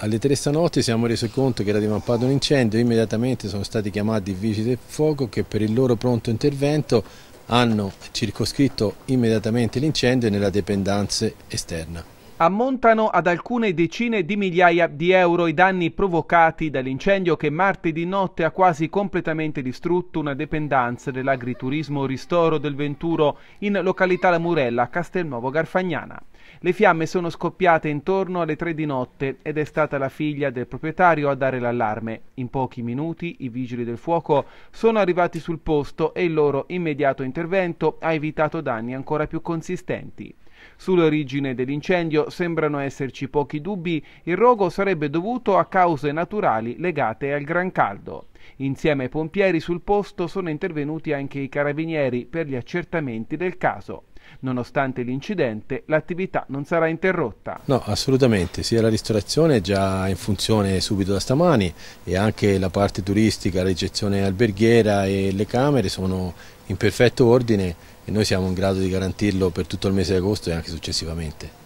Alle tre stanotte siamo resi conto che era divampato un incendio, immediatamente sono stati chiamati i vigili del fuoco che per il loro pronto intervento hanno circoscritto immediatamente l'incendio nella dependenza esterna. Ammontano ad alcune decine di migliaia di euro i danni provocati dall'incendio che martedì notte ha quasi completamente distrutto una dependenza dell'agriturismo Ristoro del Venturo in località La Murella, Castelnuovo Garfagnana. Le fiamme sono scoppiate intorno alle tre di notte ed è stata la figlia del proprietario a dare l'allarme. In pochi minuti i vigili del fuoco sono arrivati sul posto e il loro immediato intervento ha evitato danni ancora più consistenti. Sull'origine dell'incendio sembrano esserci pochi dubbi, il rogo sarebbe dovuto a cause naturali legate al gran caldo. Insieme ai pompieri sul posto sono intervenuti anche i carabinieri per gli accertamenti del caso. Nonostante l'incidente, l'attività non sarà interrotta. No, assolutamente, sia la ristorazione è già in funzione subito da stamani e anche la parte turistica, la ricezione alberghiera e le camere sono in perfetto ordine e noi siamo in grado di garantirlo per tutto il mese di agosto e anche successivamente.